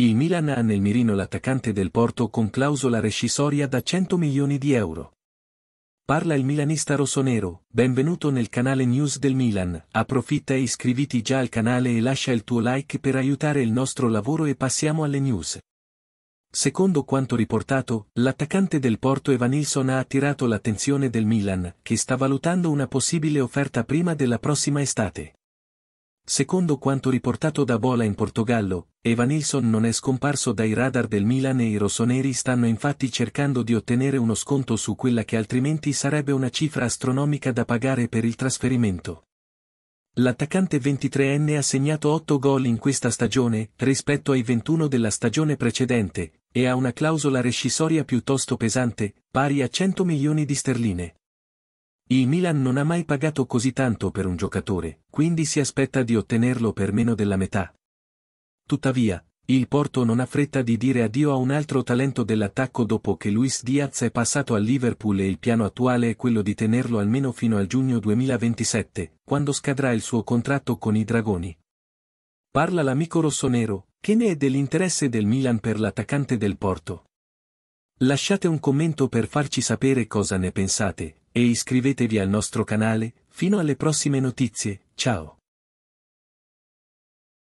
Il Milan ha nel mirino l'attaccante del Porto con clausola rescissoria da 100 milioni di euro. Parla il milanista rossonero, benvenuto nel canale News del Milan, approfitta e iscriviti già al canale e lascia il tuo like per aiutare il nostro lavoro e passiamo alle news. Secondo quanto riportato, l'attaccante del Porto Evanilson ha attirato l'attenzione del Milan, che sta valutando una possibile offerta prima della prossima estate. Secondo quanto riportato da Bola in Portogallo, Evanilson non è scomparso dai radar del Milan e i rossoneri stanno infatti cercando di ottenere uno sconto su quella che altrimenti sarebbe una cifra astronomica da pagare per il trasferimento. L'attaccante 23enne ha segnato 8 gol in questa stagione, rispetto ai 21 della stagione precedente, e ha una clausola rescissoria piuttosto pesante, pari a 100 milioni di sterline. Il Milan non ha mai pagato così tanto per un giocatore, quindi si aspetta di ottenerlo per meno della metà. Tuttavia, il Porto non ha fretta di dire addio a un altro talento dell'attacco dopo che Luis Diaz è passato al Liverpool e il piano attuale è quello di tenerlo almeno fino al giugno 2027, quando scadrà il suo contratto con i Dragoni. Parla l'amico rossonero, che ne è dell'interesse del Milan per l'attaccante del Porto? Lasciate un commento per farci sapere cosa ne pensate e iscrivetevi al nostro canale, fino alle prossime notizie, ciao!